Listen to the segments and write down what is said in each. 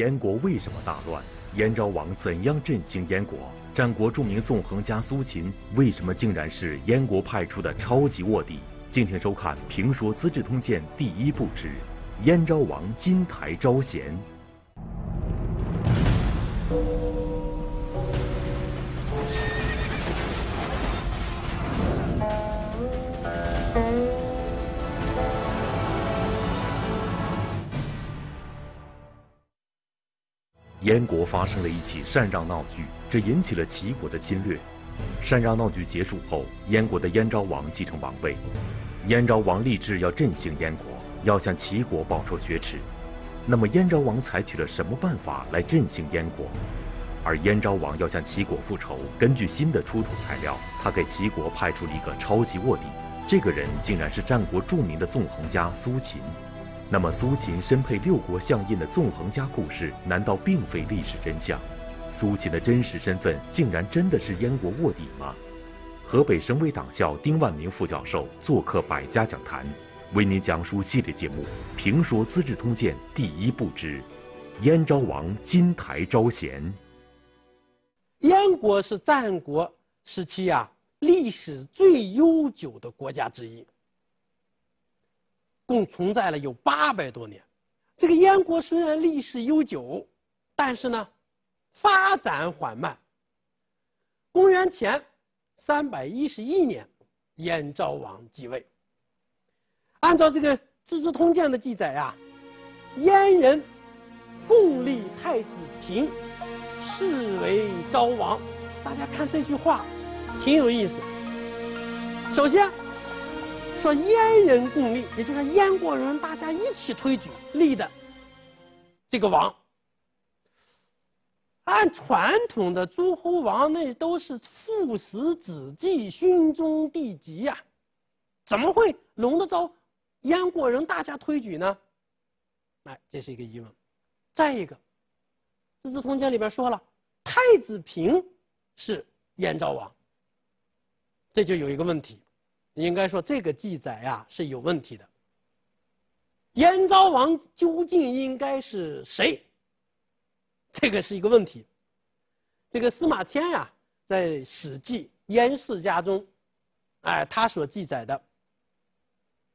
燕国为什么大乱？燕昭王怎样振兴燕国？战国著名纵横家苏秦为什么竟然是燕国派出的超级卧底？敬请收看《评说资治通鉴》第一部之《燕昭王金台招贤》。燕国发生了一起禅让闹剧，这引起了齐国的侵略。禅让闹剧结束后，燕国的燕昭王继承王位。燕昭王立志要振兴燕国，要向齐国报仇雪耻。那么，燕昭王采取了什么办法来振兴燕国？而燕昭王要向齐国复仇，根据新的出土材料，他给齐国派出了一个超级卧底。这个人竟然是战国著名的纵横家苏秦。那么，苏秦身佩六国相印的纵横家故事，难道并非历史真相？苏秦的真实身份，竟然真的是燕国卧底吗？河北省委党校丁万明副教授做客百家讲坛，为您讲述系列节目《评说资治通鉴》第一部之《燕昭王金台招贤》。燕国是战国时期啊历史最悠久的国家之一。共存在了有八百多年。这个燕国虽然历史悠久，但是呢，发展缓慢。公元前三百一十一年，燕昭王继位。按照这个《资治通鉴》的记载啊，燕人共立太子平，是为昭王。大家看这句话，挺有意思。首先。说燕人共立，也就是燕国人大家一起推举立的这个王。按传统的诸侯王，那都是父死子继、兄终弟及呀，怎么会轮得着燕国人大家推举呢？哎，这是一个疑问。再一个，《资治通鉴》里边说了，太子平是燕昭王，这就有一个问题。应该说，这个记载呀是有问题的。燕昭王究竟应该是谁？这个是一个问题。这个司马迁呀，在《史记燕世家》中，哎，他所记载的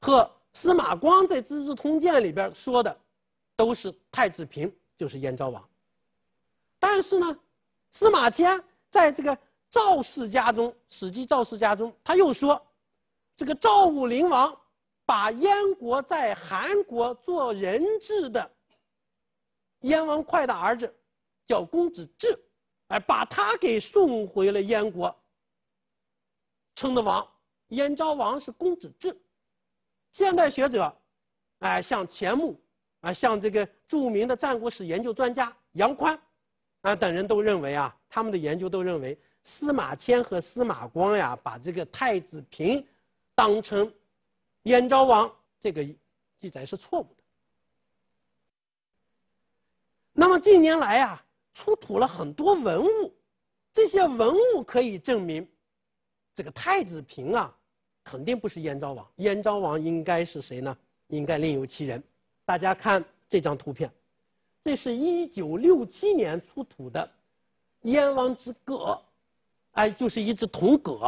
和司马光在《资治通鉴》里边说的都是太子平，就是燕昭王。但是呢，司马迁在这个《赵世家》中，《史记赵世家》中，他又说。这个赵武灵王把燕国在韩国做人质的燕王哙的儿子叫公子至，哎，把他给送回了燕国，称的王，燕昭王是公子至。现代学者，哎，像钱穆，啊，像这个著名的战国史研究专家杨宽，啊等人都认为啊，他们的研究都认为司马迁和司马光呀，把这个太子平。当成燕昭王这个记载是错误的。那么近年来啊，出土了很多文物，这些文物可以证明，这个太子平啊，肯定不是燕昭王，燕昭王应该是谁呢？应该另有其人。大家看这张图片，这是一九六七年出土的燕王之戈，哎，就是一只铜戈。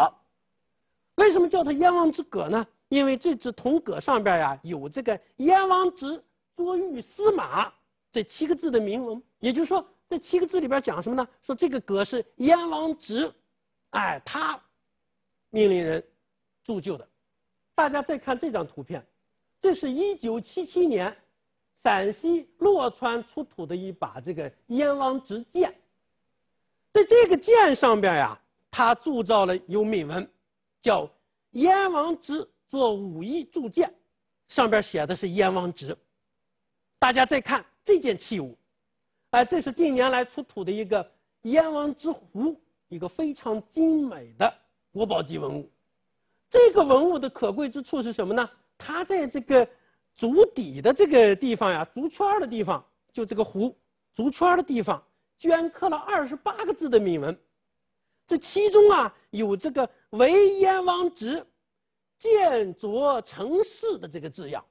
为什么叫它燕王之戈呢？因为这只铜戈上边呀有这个“燕王之作玉司马”这七个字的铭文。也就是说，这七个字里边讲什么呢？说这个戈是燕王直，哎，他，命令人，铸就的。大家再看这张图片，这是一九七七年陕西洛川出土的一把这个燕王直剑。在这个剑上边呀，它铸造了有铭文。叫燕王之做武艺铸剑，上边写的是燕王之。大家再看这件器物，哎，这是近年来出土的一个燕王之壶，一个非常精美的国宝级文物。这个文物的可贵之处是什么呢？它在这个足底的这个地方呀，足圈的地方，就这个壶足圈的地方，居然刻了二十八个字的铭文。这其中啊，有这个。为燕王直，见卓成事的这个字样，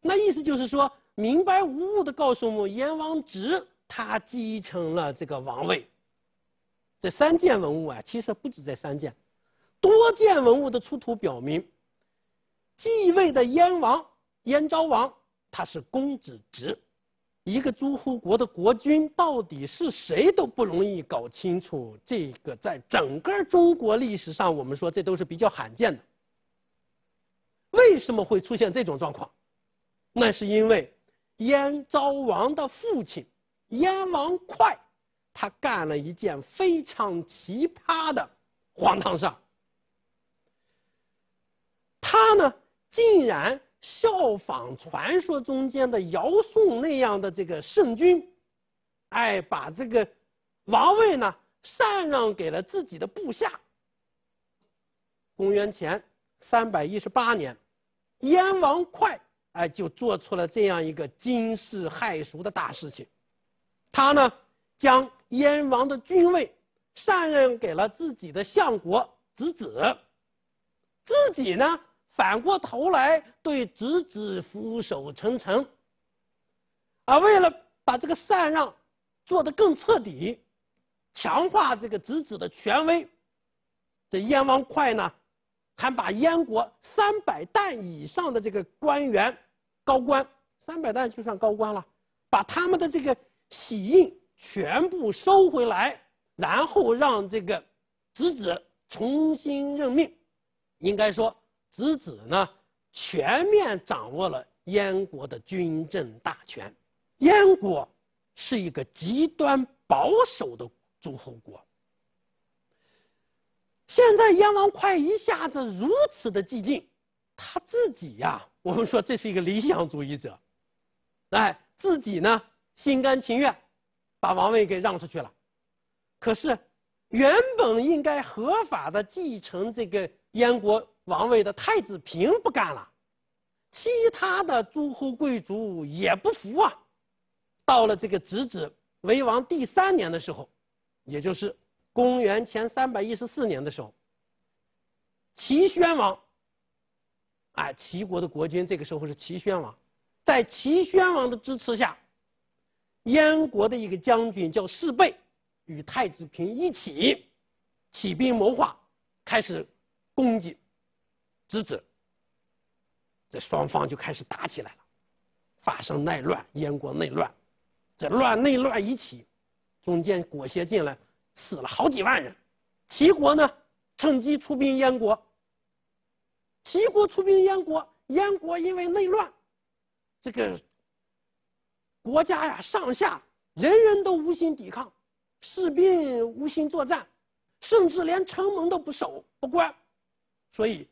那意思就是说明白无误的告诉我们，燕王直他继承了这个王位。这三件文物啊，其实不止这三件，多件文物的出土表明，继位的燕王燕昭王，他是公子直。一个诸侯国的国君到底是谁都不容易搞清楚。这个在整个中国历史上，我们说这都是比较罕见的。为什么会出现这种状况？那是因为燕昭王的父亲燕王哙，他干了一件非常奇葩的荒唐事儿。他呢，竟然。效仿传说中间的尧、舜那样的这个圣君，哎，把这个王位呢禅让给了自己的部下。公元前三百一十八年，燕王哙，哎，就做出了这样一个惊世骇俗的大事情，他呢，将燕王的君位禅让给了自己的相国子子，自己呢。反过头来对侄子俯首称臣。啊，为了把这个禅让做得更彻底，强化这个侄子的权威，这燕王哙呢，还把燕国三百石以上的这个官员、高官，三百石就算高官了，把他们的这个玺印全部收回来，然后让这个侄子重新任命。应该说。子子呢，全面掌握了燕国的军政大权。燕国是一个极端保守的诸侯国。现在燕王哙一下子如此的激进，他自己呀，我们说这是一个理想主义者，哎，自己呢心甘情愿把王位给让出去了。可是，原本应该合法的继承这个。燕国王位的太子平不干了，其他的诸侯贵族也不服啊。到了这个侄子为王第三年的时候，也就是公元前三百一十四年的时候，齐宣王，哎，齐国的国君这个时候是齐宣王，在齐宣王的支持下，燕国的一个将军叫士倍，与太子平一起，起兵谋划，开始。攻击，之责。这双方就开始打起来了，发生内乱，燕国内乱。这乱内乱一起，中间裹挟进来，死了好几万人。齐国呢，趁机出兵燕国。齐国出兵燕国，燕国因为内乱，这个国家呀，上下人人都无心抵抗，士兵无心作战，甚至连城门都不守，不关。所以，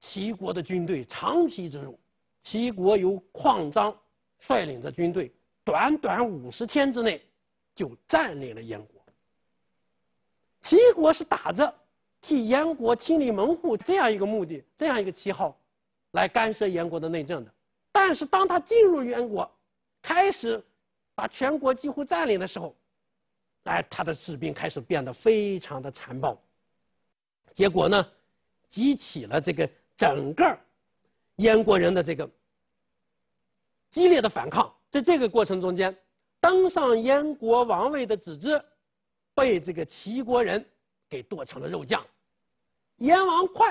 齐国的军队长驱直入，齐国由匡章率领着军队，短短五十天之内，就占领了燕国。齐国是打着替燕国清理门户这样一个目的、这样一个旗号，来干涉燕国的内政的。但是，当他进入燕国，开始把全国几乎占领的时候，哎，他的士兵开始变得非常的残暴。结果呢？激起了这个整个燕国人的这个激烈的反抗，在这个过程中间，登上燕国王位的子之，被这个齐国人给剁成了肉酱，燕王哙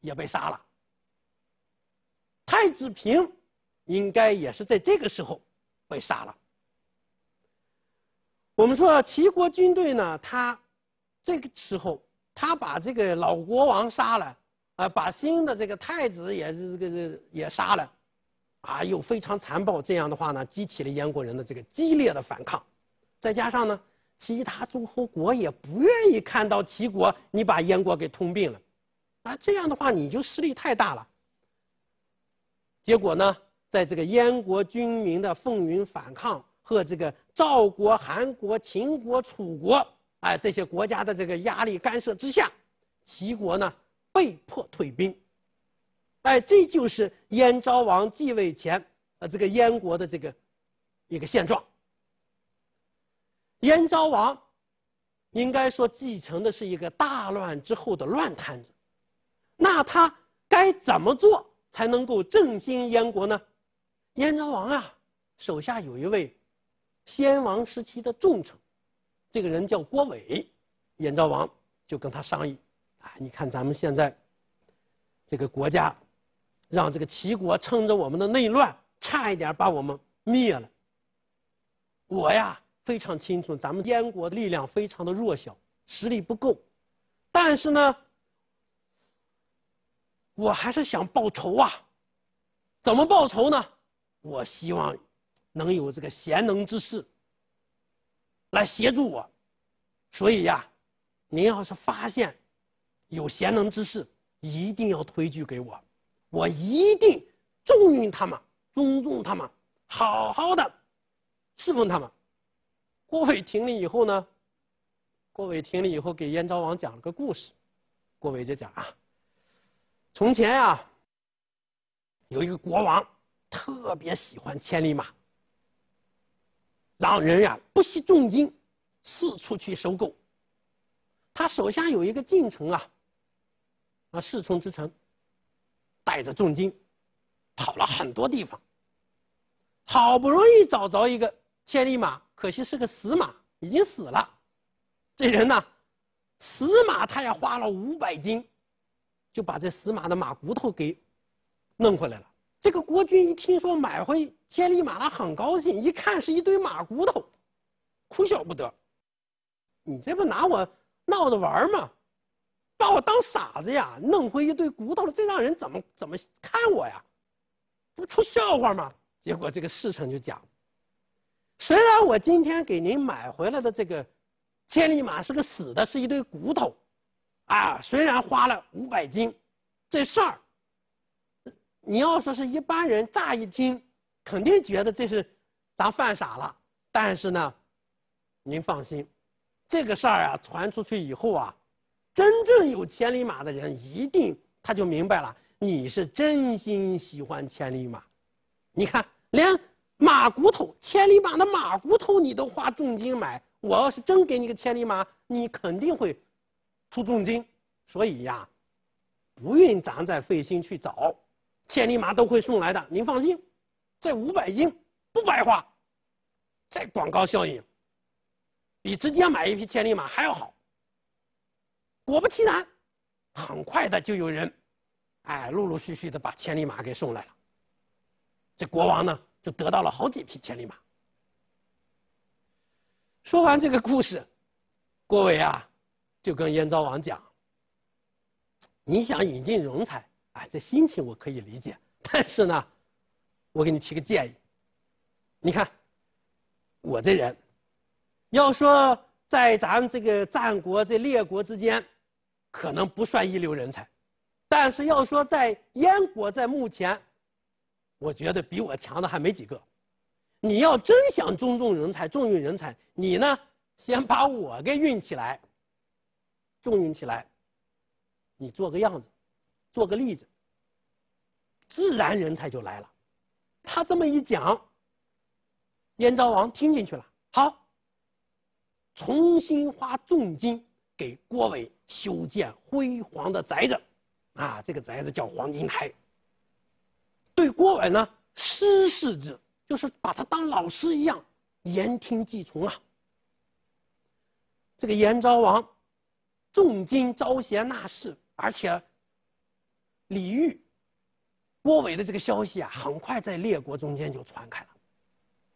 也被杀了，太子平应该也是在这个时候被杀了。我们说，齐国军队呢，他这个时候。他把这个老国王杀了，啊，把新的这个太子也是这个也杀了，啊，又非常残暴。这样的话呢，激起了燕国人的这个激烈的反抗，再加上呢，其他诸侯国也不愿意看到齐国你把燕国给吞并了，啊，这样的话你就势力太大了。结果呢，在这个燕国军民的奋勇反抗和这个赵国、韩国、秦国、楚国。哎，这些国家的这个压力干涉之下，齐国呢被迫退兵。哎，这就是燕昭王继位前，呃，这个燕国的这个一个现状。燕昭王应该说继承的是一个大乱之后的乱摊子，那他该怎么做才能够振兴燕国呢？燕昭王啊，手下有一位先王时期的重臣。这个人叫郭伟，燕昭王就跟他商议：“啊，你看咱们现在这个国家，让这个齐国趁着我们的内乱，差一点把我们灭了。我呀非常清楚，咱们燕国力量非常的弱小，实力不够，但是呢，我还是想报仇啊。怎么报仇呢？我希望能有这个贤能之士。”来协助我，所以呀，您要是发现有贤能之士，一定要推举给我，我一定重用他们，尊重他们，好好的侍奉他们。郭伟听了以后呢，郭伟听了以后给燕昭王讲了个故事。郭伟就讲啊，从前啊，有一个国王特别喜欢千里马。让人呀不惜重金，四处去收购。他手下有一个进城啊，啊侍从之城，带着重金，跑了很多地方。好不容易找着一个千里马，可惜是个死马，已经死了。这人呢，死马他也花了五百斤，就把这死马的马骨头给弄回来了。这个国君一听说买回千里马了，很高兴。一看是一堆马骨头，哭笑不得。你这不拿我闹着玩吗？把我当傻子呀？弄回一堆骨头了，这让人怎么怎么看我呀？不出笑话吗？结果这个事成就讲：虽然我今天给您买回来的这个千里马是个死的，是一堆骨头，啊，虽然花了五百斤，这事儿。你要说是一般人，乍一听，肯定觉得这是咱犯傻了。但是呢，您放心，这个事儿啊，传出去以后啊，真正有千里马的人，一定他就明白了，你是真心喜欢千里马。你看，连马骨头，千里马的马骨头，你都花重金买。我要是真给你个千里马，你肯定会出重金。所以呀，不用咱再费心去找。千里马都会送来的，您放心，这五百斤不白花，这广告效应比直接买一匹千里马还要好。果不其然，很快的就有人，哎，陆陆续续的把千里马给送来了。这国王呢，就得到了好几匹千里马。说完这个故事，郭伟啊，就跟燕昭王讲：“你想引进人才？”这心情我可以理解，但是呢，我给你提个建议。你看，我这人，要说在咱这个战国这列国之间，可能不算一流人才，但是要说在燕国在目前，我觉得比我强的还没几个。你要真想尊重人才、重用人才，你呢，先把我给运起来，重用起来，你做个样子。做个例子。自然人才就来了，他这么一讲，燕昭王听进去了。好，重新花重金给郭伟修建辉煌的宅子，啊，这个宅子叫黄金台。对郭伟呢，师事之，就是把他当老师一样，言听计从啊。这个燕昭王，重金招贤纳士，而且。李煜、郭伟的这个消息啊，很快在列国中间就传开了。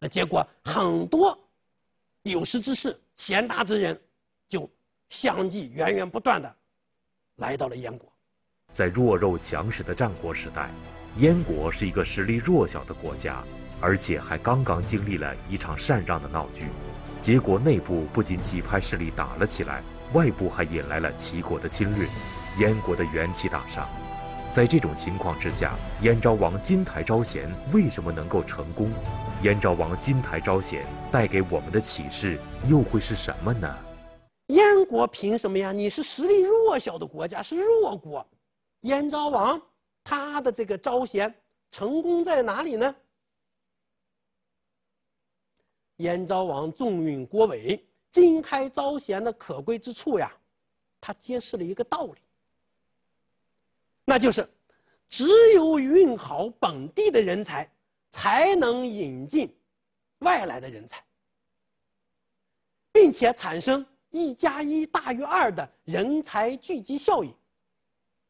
那结果，很多有识之士、贤达之人，就相继源源不断的来到了燕国。在弱肉强食的战国时代，燕国是一个实力弱小的国家，而且还刚刚经历了一场禅让的闹剧，结果内部不仅几派势力打了起来，外部还引来了齐国的侵略，燕国的元气大伤。在这种情况之下，燕昭王金台招贤为什么能够成功？燕昭王金台招贤带给我们的启示又会是什么呢？燕国凭什么呀？你是实力弱小的国家，是弱国。燕昭王他的这个招贤成功在哪里呢？燕昭王重用郭伟，金台招贤的可贵之处呀，它揭示了一个道理。那就是，只有运好本地的人才，才能引进外来的人才，并且产生一加一大于二的人才聚集效应。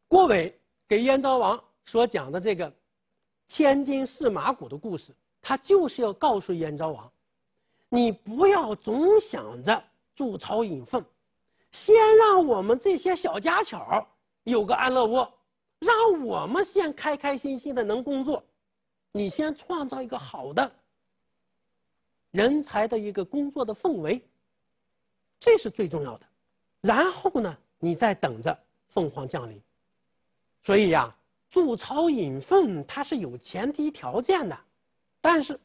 郭伟给燕昭王所讲的这个“千金驷马骨”的故事，他就是要告诉燕昭王：，你不要总想着筑巢引凤，先让我们这些小家巧有个安乐窝。让我们先开开心心的能工作，你先创造一个好的人才的一个工作的氛围，这是最重要的。然后呢，你再等着凤凰降临。所以呀，筑巢引凤它是有前提条件的，但是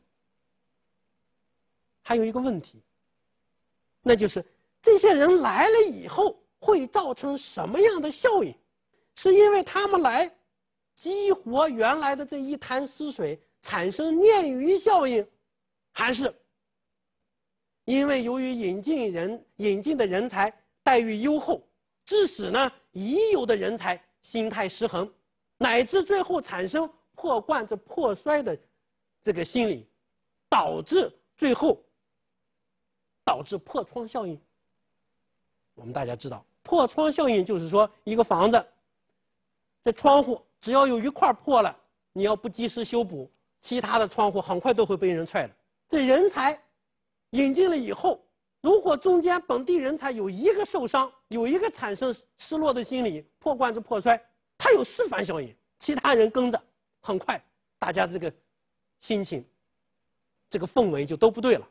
还有一个问题，那就是这些人来了以后会造成什么样的效应？是因为他们来激活原来的这一潭死水，产生鲶鱼效应，还是因为由于引进人引进的人才待遇优厚，致使呢已有的人才心态失衡，乃至最后产生破罐子破摔的这个心理，导致最后导致破窗效应。我们大家知道，破窗效应就是说一个房子。这窗户只要有一块破了，你要不及时修补，其他的窗户很快都会被人踹了。这人才引进了以后，如果中间本地人才有一个受伤，有一个产生失落的心理，破罐子破摔，他有示范效应，其他人跟着，很快大家这个心情、这个氛围就都不对了，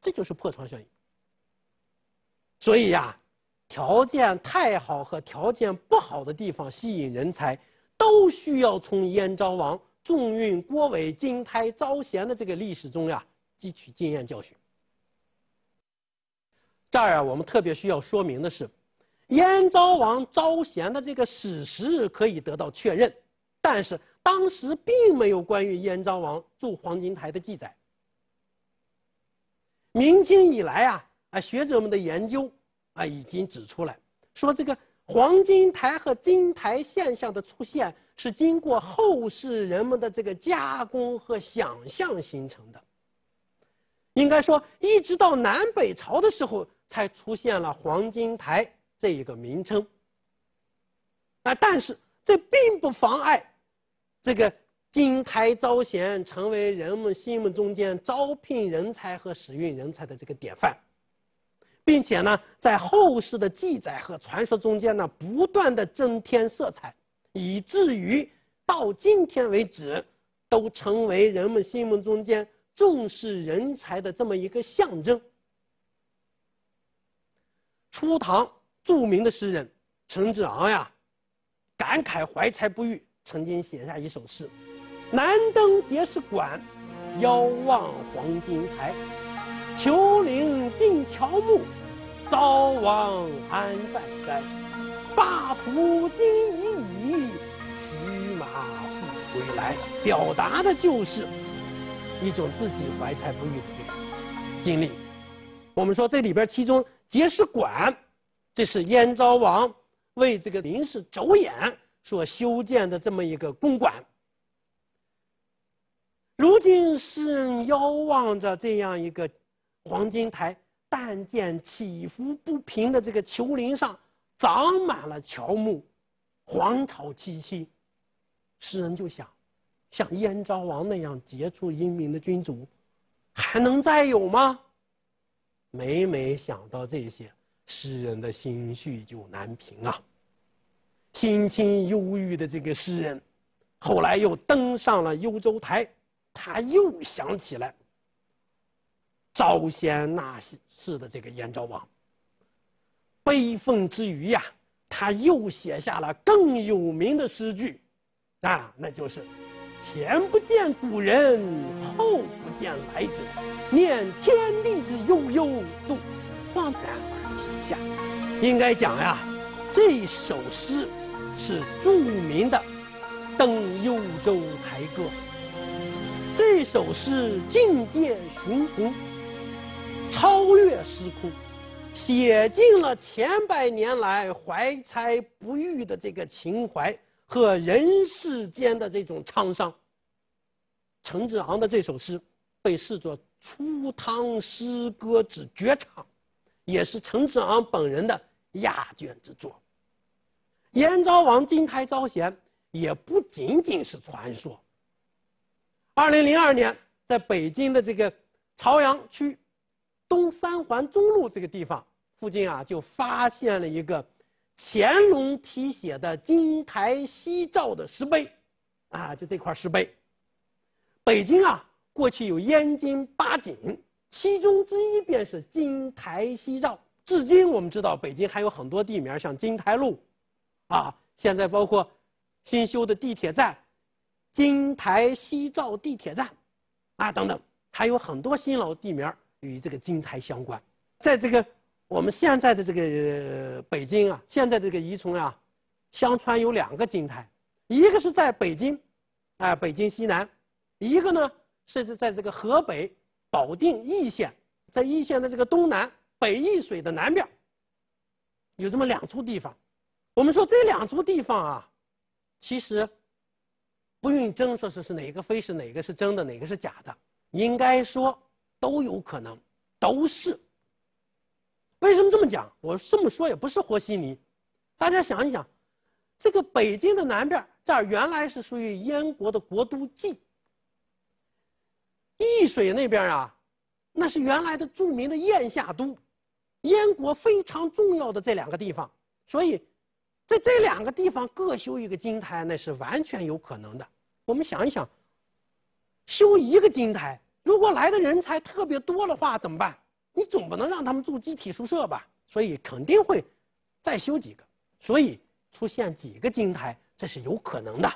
这就是破窗效应。所以呀。条件太好和条件不好的地方吸引人才，都需要从燕昭王重运郭伟金台招贤的这个历史中呀汲取经验教训。这儿啊，我们特别需要说明的是，燕昭王招贤的这个史实可以得到确认，但是当时并没有关于燕昭王住黄金台的记载。明清以来啊，啊学者们的研究。啊，已经指出来，说这个黄金台和金台现象的出现是经过后世人们的这个加工和想象形成的。应该说，一直到南北朝的时候，才出现了黄金台这一个名称。啊，但是这并不妨碍这个金台招贤成为人们心目中间招聘人才和使用人才的这个典范。并且呢，在后世的记载和传说中间呢，不断的增添色彩，以至于到今天为止，都成为人们心目中间重视人才的这么一个象征。初唐著名的诗人陈子昂呀，感慨怀才不遇，曾经写下一首诗：“南登碣石馆，遥望黄金台。”丘陵尽乔木，昭王安在哉？霸图今已矣，驱马复归来。表达的就是一种自己怀才不遇的这个经历。我们说这里边其中碣石馆，这是燕昭王为这个临时走眼所修建的这么一个公馆。如今世人遥望着这样一个。黄金台，但见起伏不平的这个丘陵上，长满了乔木，黄草萋萋。诗人就想，像燕昭王那样杰出英明的君主，还能再有吗？每每想到这些，诗人的心绪就难平啊。心情忧郁的这个诗人，后来又登上了幽州台，他又想起来。招贤纳士的这个燕昭王。悲愤之余呀，他又写下了更有名的诗句，啊，那就是“前不见古人，后不见来者，念天地之悠悠，独怆然而涕下。”应该讲呀，这首诗是著名的《登幽州台歌》。这首诗境界雄浑。超越时空，写尽了千百年来怀才不遇的这个情怀和人世间的这种沧桑。陈子昂的这首诗，被视作初唐诗歌之绝唱，也是陈子昂本人的压卷之作。燕昭王金台招贤也不仅仅是传说。二零零二年，在北京的这个朝阳区。东三环中路这个地方附近啊，就发现了一个乾隆题写的“金台夕照”的石碑，啊，就这块石碑。北京啊，过去有燕京八景，其中之一便是“金台夕照”。至今我们知道，北京还有很多地名，像金台路，啊，现在包括新修的地铁站“金台夕照”地铁站，啊，等等，还有很多新老地名。与这个金台相关，在这个我们现在的这个北京啊，现在这个宜春啊，相传有两个金台，一个是在北京，啊北京西南，一个呢是在这个河北保定易县，在易县的这个东南北易水的南边，有这么两处地方。我们说这两处地方啊，其实不用争，说是是哪个非是哪个是真的，哪个是假的，应该说。都有可能，都是。为什么这么讲？我这么说也不是和稀泥。大家想一想，这个北京的南边这儿原来是属于燕国的国都蓟。易水那边啊，那是原来的著名的燕下都，燕国非常重要的这两个地方。所以，在这两个地方各修一个金台，那是完全有可能的。我们想一想，修一个金台。如果来的人才特别多的话，怎么办？你总不能让他们住集体宿舍吧？所以肯定会再修几个，所以出现几个金台，这是有可能的。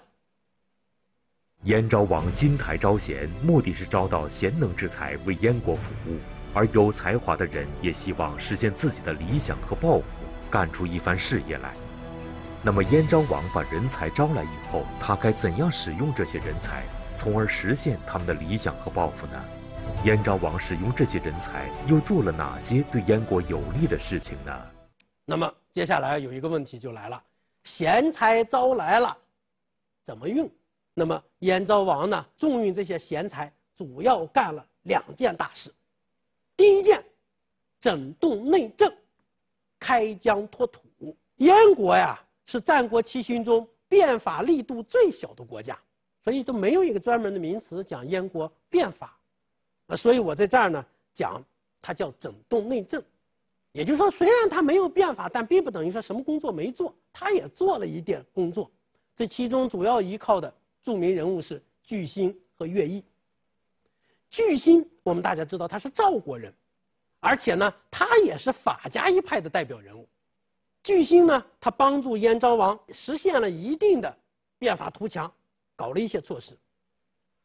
燕昭王金台招贤，目的是招到贤能之才为燕国服务，而有才华的人也希望实现自己的理想和抱负，干出一番事业来。那么，燕昭王把人才招来以后，他该怎样使用这些人才？从而实现他们的理想和抱负呢？燕昭王使用这些人才，又做了哪些对燕国有利的事情呢？那么接下来有一个问题就来了：贤才招来了，怎么用？那么燕昭王呢？重用这些贤才，主要干了两件大事。第一件，整顿内政，开疆拓土。燕国呀，是战国七雄中变法力度最小的国家。所以都没有一个专门的名词讲燕国变法，啊，所以我在这儿呢讲它叫整顿内政，也就是说，虽然他没有变法，但并不等于说什么工作没做，他也做了一点工作。这其中主要依靠的著名人物是巨星和乐毅。巨星我们大家知道他是赵国人，而且呢，他也是法家一派的代表人物。巨星呢，他帮助燕昭王实现了一定的变法图强。搞了一些措施，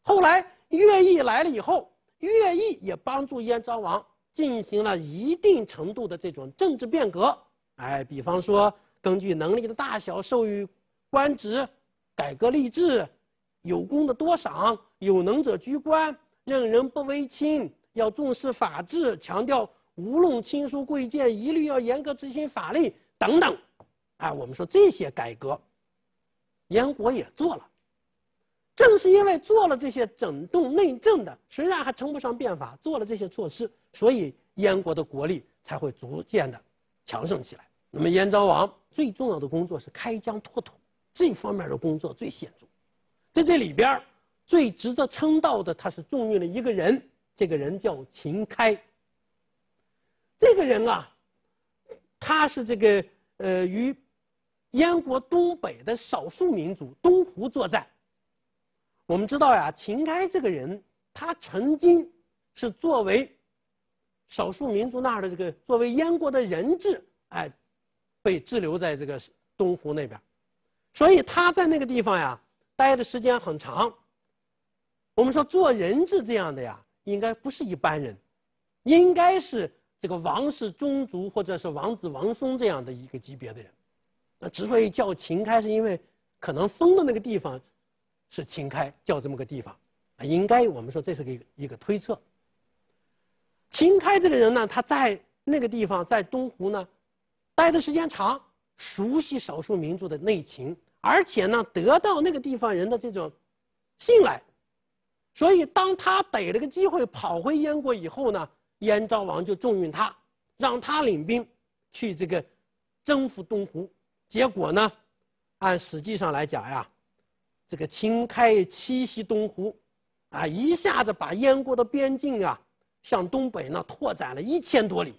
后来乐毅来了以后，乐毅也帮助燕昭王进行了一定程度的这种政治变革。哎，比方说根据能力的大小授予官职，改革吏治，有功的多赏，有能者居官，任人不为亲，要重视法治，强调无论亲疏贵贱，一律要严格执行法令等等。哎，我们说这些改革，燕国也做了。正是因为做了这些整顿内政的，虽然还称不上变法，做了这些措施，所以燕国的国力才会逐渐的强盛起来。那么燕昭王最重要的工作是开疆拓土，这方面的工作最显著。在这里边最值得称道的，他是重用了一个人，这个人叫秦开。这个人啊，他是这个呃与燕国东北的少数民族东胡作战。我们知道呀，秦开这个人，他曾经是作为少数民族那儿的这个作为燕国的人质，哎，被滞留在这个东湖那边，所以他在那个地方呀待的时间很长。我们说做人质这样的呀，应该不是一般人，应该是这个王室宗族或者是王子王孙这样的一个级别的人。那之所以叫秦开，是因为可能封的那个地方。是秦开叫这么个地方，啊，应该我们说这是个一个推测。秦开这个人呢，他在那个地方，在东湖呢，待的时间长，熟悉少数民族的内情，而且呢，得到那个地方人的这种信赖，所以当他逮了个机会跑回燕国以后呢，燕昭王就重用他，让他领兵去这个征服东湖。结果呢，按实际上来讲呀。这个秦开七西东湖，啊，一下子把燕国的边境啊，向东北呢拓展了一千多里，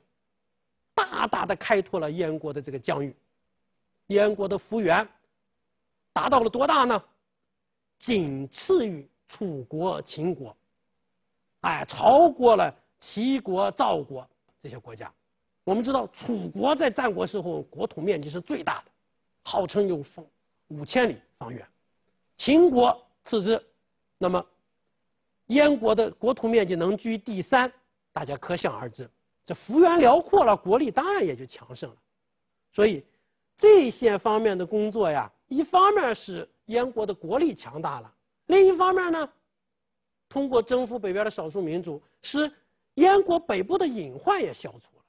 大大的开拓了燕国的这个疆域。燕国的幅员达到了多大呢？仅次于楚国、秦国，哎，超过了齐国、赵国这些国家。我们知道楚国在战国时候国土面积是最大的，号称有方五千里方圆。秦国次之，那么，燕国的国土面积能居第三，大家可想而知。这幅员辽阔了，国力当然也就强盛了。所以，这些方面的工作呀，一方面是燕国的国力强大了，另一方面呢，通过征服北边的少数民族，使燕国北部的隐患也消除了。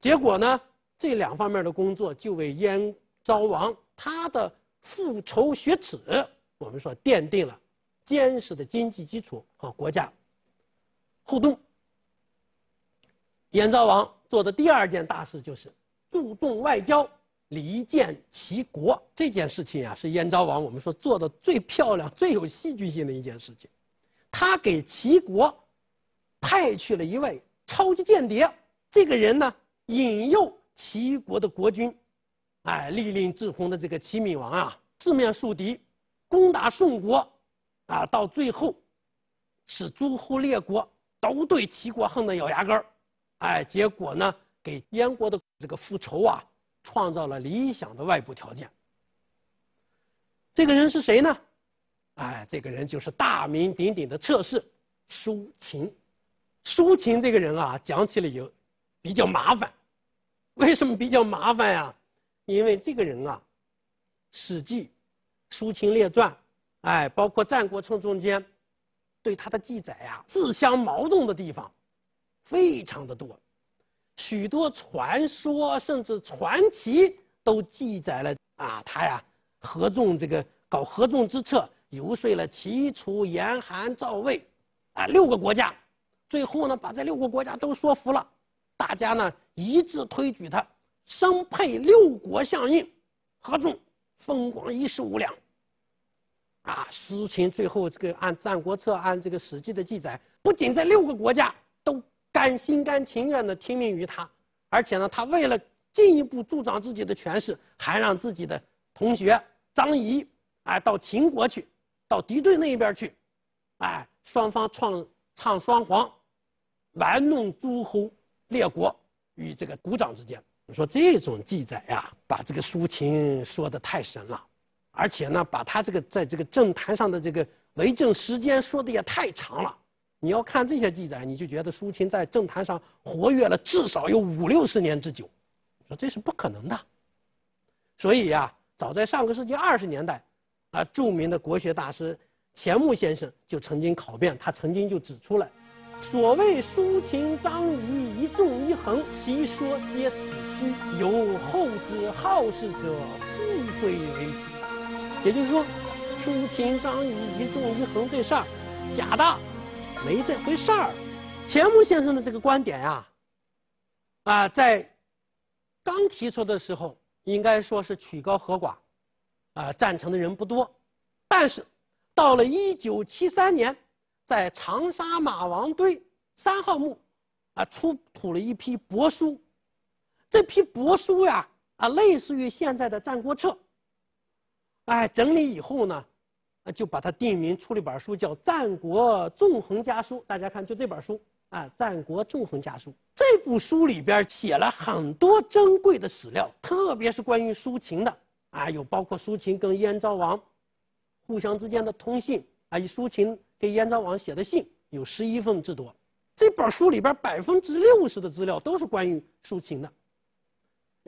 结果呢，这两方面的工作就为燕昭王他的复仇雪耻。我们说奠定了坚实的经济基础和国家互动。燕昭王做的第二件大事就是注重外交离间齐国。这件事情啊，是燕昭王我们说做的最漂亮、最有戏剧性的一件事情。他给齐国派去了一位超级间谍，这个人呢，引诱齐国的国君，哎，励令志红的这个齐闵王啊，四面树敌。攻打宋国，啊，到最后，是诸侯列国都对齐国恨得咬牙根儿，哎，结果呢，给燕国的这个复仇啊，创造了理想的外部条件。这个人是谁呢？哎，这个人就是大名鼎鼎的策士，苏秦。苏秦这个人啊，讲起来有比较麻烦，为什么比较麻烦呀？因为这个人啊，《史记》。《苏秦列传》，哎，包括战国策中间，对他的记载呀，自相矛盾的地方，非常的多。许多传说甚至传奇都记载了啊，他呀合纵这个搞合纵之策，游说了齐、楚、严、韩、赵、魏，啊六个国家，最后呢把这六个国家都说服了，大家呢一致推举他，升配六国相印，合纵。风光一时无两。啊，苏秦最后这个按《战国策》、按这个《史记》的记载，不仅在六个国家都甘心甘情愿的听命于他，而且呢，他为了进一步助长自己的权势，还让自己的同学张仪，哎，到秦国去，到敌对那边去，哎，双方唱唱双簧，玩弄诸侯列国与这个鼓掌之间。你说这种记载呀？把这个苏秦说得太神了，而且呢，把他这个在这个政坛上的这个为政时间说得也太长了。你要看这些记载，你就觉得苏秦在政坛上活跃了至少有五六十年之久，说这是不可能的。所以啊，早在上个世纪二十年代，啊，著名的国学大师钱穆先生就曾经考遍，他曾经就指出来，所谓苏秦张仪一纵一横，其说皆。由后之好事者富贵为己。也就是说，苏秦、张仪一纵一横这事儿，假的，没这回事儿。钱穆先生的这个观点呀，啊，在刚提出的时候，应该说是曲高和寡，啊，赞成的人不多。但是，到了一九七三年，在长沙马王堆三号墓，啊，出土了一批帛书。这批帛书呀，啊，类似于现在的《战国策》。哎，整理以后呢，啊，就把它定名出了一本书，叫《战国纵横家书》。大家看，就这本书啊，《战国纵横家书》这部书里边写了很多珍贵的史料，特别是关于苏秦的啊，有包括苏秦跟燕昭王互相之间的通信啊，以苏秦给燕昭王写的信有十一份之多。这本书里边百分之六十的资料都是关于苏秦的。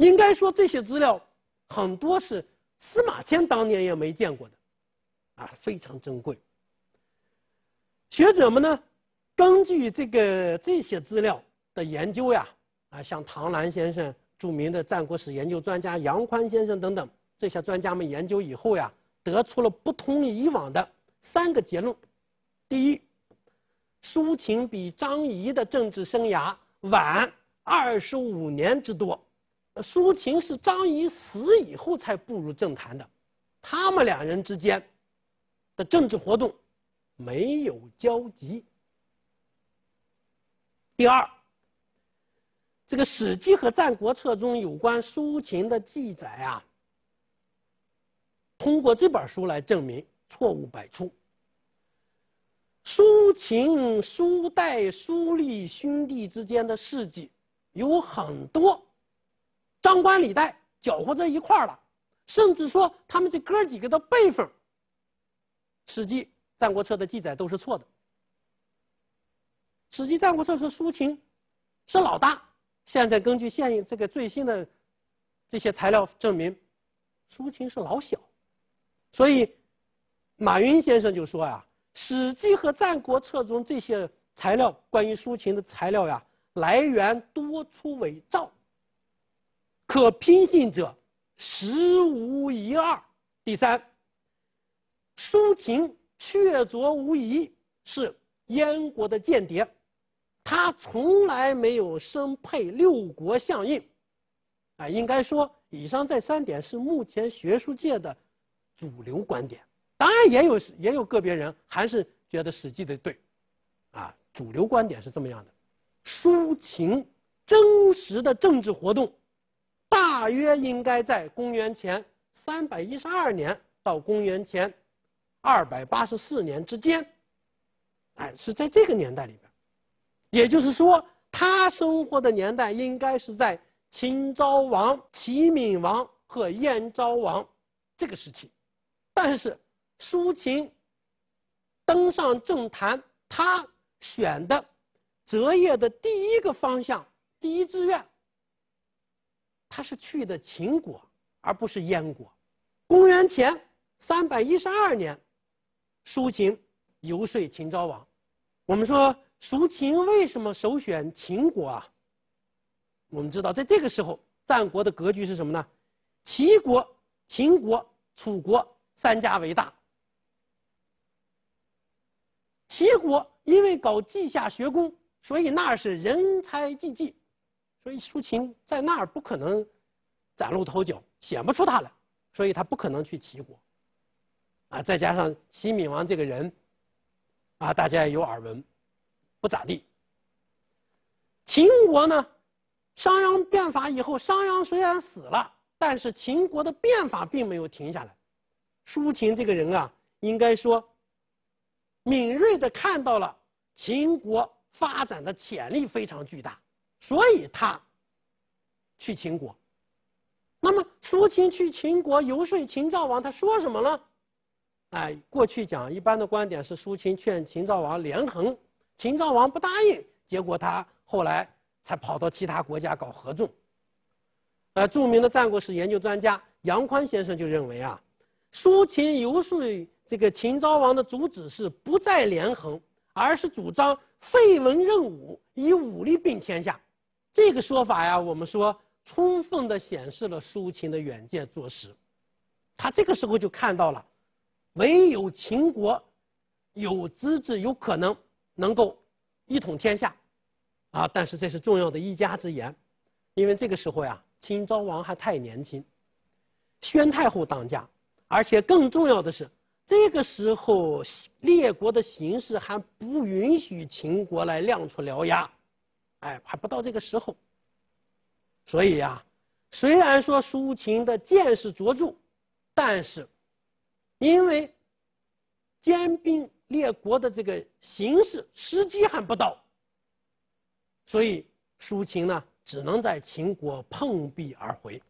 应该说，这些资料很多是司马迁当年也没见过的，啊，非常珍贵。学者们呢，根据这个这些资料的研究呀，啊，像唐兰先生、著名的战国史研究专家杨宽先生等等这些专家们研究以后呀，得出了不同以往的三个结论：第一，苏秦比张仪的政治生涯晚二十五年之多。苏秦是张仪死以后才步入政坛的，他们两人之间的政治活动没有交集。第二，这个《史记》和《战国策》中有关苏秦的记载啊，通过这本书来证明错误百出。苏秦、苏代、苏厉兄弟之间的事迹有很多。张冠李戴搅和在一块儿了，甚至说他们这哥几个的辈分，《史记》《战国策》的记载都是错的。《史记》《战国策》说苏秦是老大，现在根据现这个最新的这些材料证明，苏秦是老小。所以，马云先生就说呀，《史记》和《战国策》中这些材料关于苏秦的材料呀，来源多出伪造。可拼信者，十无一二。第三，苏秦确凿无疑是燕国的间谍，他从来没有身配六国相印。啊，应该说以上这三点是目前学术界的主流观点。当然也有也有个别人还是觉得《史记》的对，啊，主流观点是这么样的。苏秦真实的政治活动。大约应该在公元前三百一十二年到公元前二百八十四年之间，哎，是在这个年代里边，也就是说，他生活的年代应该是在秦昭王、齐闵王和燕昭王这个时期。但是，苏秦登上政坛，他选的择业的第一个方向，第一志愿。他是去的秦国，而不是燕国。公元前312年，苏秦游说秦昭王。我们说苏秦为什么首选秦国啊？我们知道，在这个时候，战国的格局是什么呢？齐国、秦国、楚国三家为大。齐国因为搞稷下学宫，所以那是人才济济。所以，苏秦在那儿不可能崭露头角，显不出他来，所以他不可能去齐国。啊，再加上齐闵王这个人，啊，大家也有耳闻，不咋地。秦国呢，商鞅变法以后，商鞅虽然死了，但是秦国的变法并没有停下来。苏秦这个人啊，应该说，敏锐地看到了秦国发展的潜力非常巨大。所以他去秦国，那么苏秦去秦国游说秦昭王，他说什么了？哎，过去讲一般的观点是，苏秦劝秦昭王连横，秦昭王不答应，结果他后来才跑到其他国家搞合纵。呃，著名的战国史研究专家杨宽先生就认为啊，苏秦游说这个秦昭王的主旨是不再连横，而是主张废文任武，以武力并天下。这个说法呀，我们说充分地显示了苏秦的远见卓识。他这个时候就看到了，唯有秦国有资质、有可能能够一统天下。啊，但是这是重要的一家之言，因为这个时候呀，秦昭王还太年轻，宣太后当家，而且更重要的是，这个时候列国的形势还不允许秦国来亮出獠牙。哎，还不到这个时候。所以呀，虽然说苏秦的见识卓著，但是因为兼并列国的这个形势时机还不到，所以苏秦呢只能在秦国碰壁而回。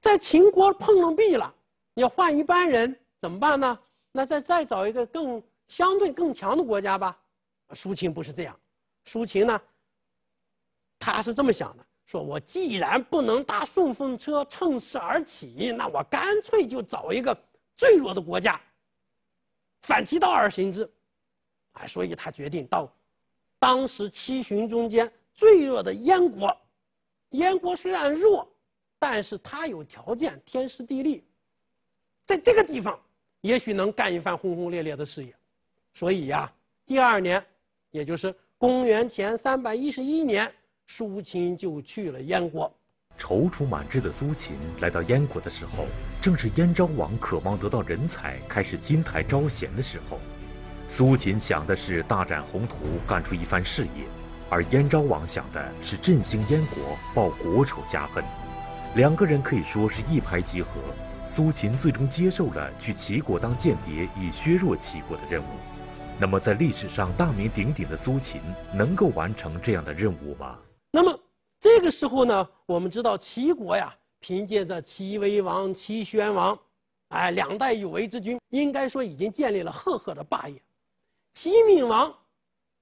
在秦国碰了壁了，你要换一般人怎么办呢？那再再找一个更相对更强的国家吧？苏秦不是这样。苏秦呢，他是这么想的：，说我既然不能搭顺风车，乘势而起，那我干脆就找一个最弱的国家，反其道而行之，啊，所以他决定到当时七雄中间最弱的燕国。燕国虽然弱，但是他有条件，天时地利，在这个地方也许能干一番轰轰烈烈的事业。所以呀，第二年，也就是。公元前三百一十一年，苏秦就去了燕国。踌躇满志的苏秦来到燕国的时候，正是燕昭王渴望得到人才，开始金台招贤的时候。苏秦想的是大展宏图，干出一番事业；而燕昭王想的是振兴燕国，报国仇家恨。两个人可以说是一拍即合。苏秦最终接受了去齐国当间谍，以削弱齐国的任务。那么，在历史上大名鼎鼎的苏秦能够完成这样的任务吗？那么这个时候呢，我们知道齐国呀，凭借着齐威王、齐宣王，哎，两代有为之君，应该说已经建立了赫赫的霸业。齐闵王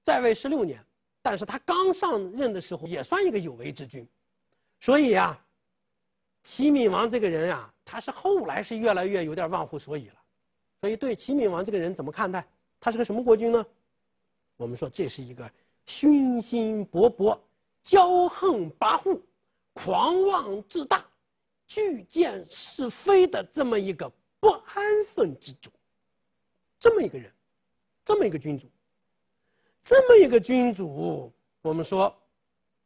在位十六年，但是他刚上任的时候也算一个有为之君，所以啊，齐闵王这个人啊，他是后来是越来越有点忘乎所以了，所以对齐闵王这个人怎么看待？他是个什么国君呢？我们说这是一个雄心勃勃、骄横跋扈、狂妄自大、拒见是非的这么一个不安分之主，这么一个人，这么一个君主，这么一个君主，我们说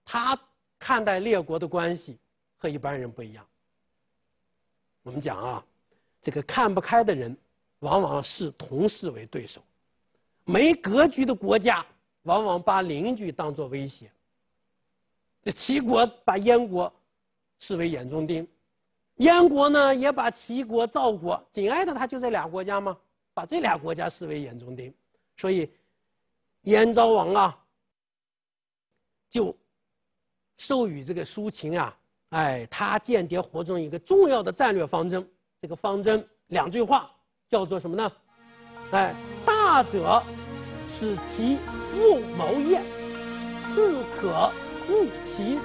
他看待列国的关系和一般人不一样。我们讲啊，这个看不开的人，往往视同事为对手。没格局的国家，往往把邻居当作威胁。这齐国把燕国视为眼中钉，燕国呢也把齐国、赵国紧挨着他就这俩国家吗？把这俩国家视为眼中钉，所以燕昭王啊，就授予这个苏秦啊，哎，他间谍活动一个重要的战略方针。这个方针两句话叫做什么呢？哎。二者，使其勿谋厌，自可勿其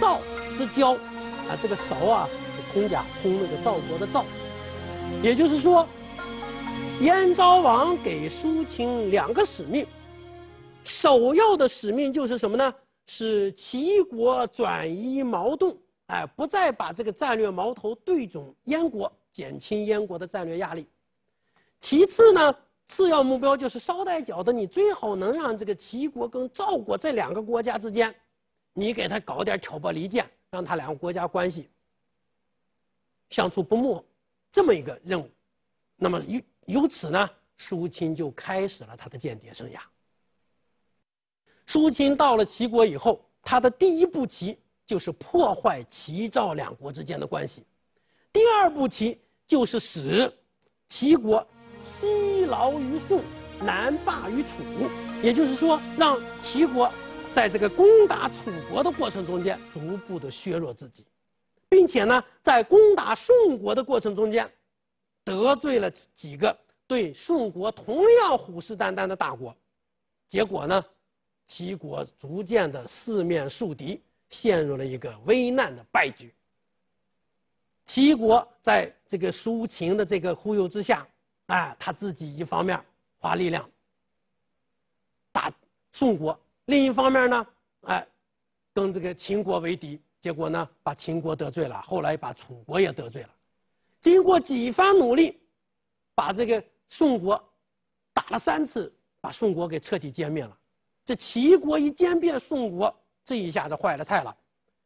赵之交。啊，这个“勺”啊，通假通那个赵国的“赵”。也就是说，燕昭王给苏秦两个使命：首要的使命就是什么呢？使齐国转移矛盾，哎，不再把这个战略矛头对准燕国，减轻燕国的战略压力。其次呢？次要目标就是捎带脚的，你最好能让这个齐国跟赵国这两个国家之间，你给他搞点挑拨离间，让他两个国家关系相处不睦，这么一个任务。那么由由此呢，苏秦就开始了他的间谍生涯。苏秦到了齐国以后，他的第一步棋就是破坏齐赵两国之间的关系，第二步棋就是使齐国。西劳于宋，南霸于楚，也就是说，让齐国在这个攻打楚国的过程中间逐步的削弱自己，并且呢，在攻打宋国的过程中间，得罪了几个对宋国同样虎视眈眈的大国，结果呢，齐国逐渐的四面树敌，陷入了一个危难的败局。齐国在这个苏秦的这个忽悠之下。哎，他自己一方面花力量打宋国，另一方面呢，哎，跟这个秦国为敌，结果呢，把秦国得罪了，后来把楚国也得罪了。经过几番努力，把这个宋国打了三次，把宋国给彻底歼灭了。这齐国一歼灭宋国，这一下子坏了菜了。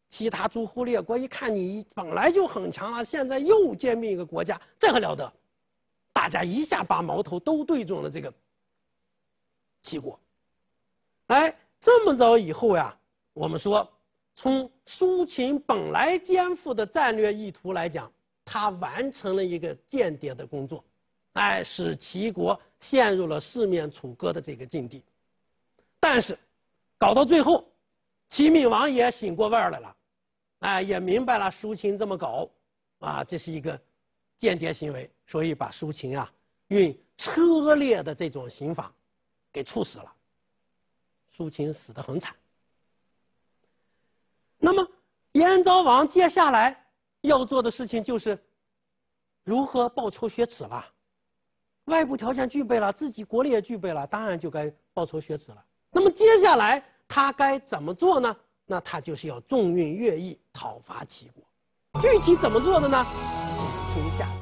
其他诸侯列国一看你本来就很强了，现在又歼灭一个国家，这还了得？大家一下把矛头都对准了这个齐国，哎，这么着以后呀，我们说，从苏秦本来肩负的战略意图来讲，他完成了一个间谍的工作，哎，使齐国陷入了四面楚歌的这个境地。但是，搞到最后，齐闵王也醒过味儿来了，哎，也明白了苏秦这么搞，啊，这是一个间谍行为。所以把苏秦啊，用车裂的这种刑法，给处死了。苏秦死得很惨。那么燕昭王接下来要做的事情就是，如何报仇雪耻了。外部条件具备了，自己国力也具备了，当然就该报仇雪耻了。那么接下来他该怎么做呢？那他就是要重用乐毅，讨伐齐国。具体怎么做的呢？请听下。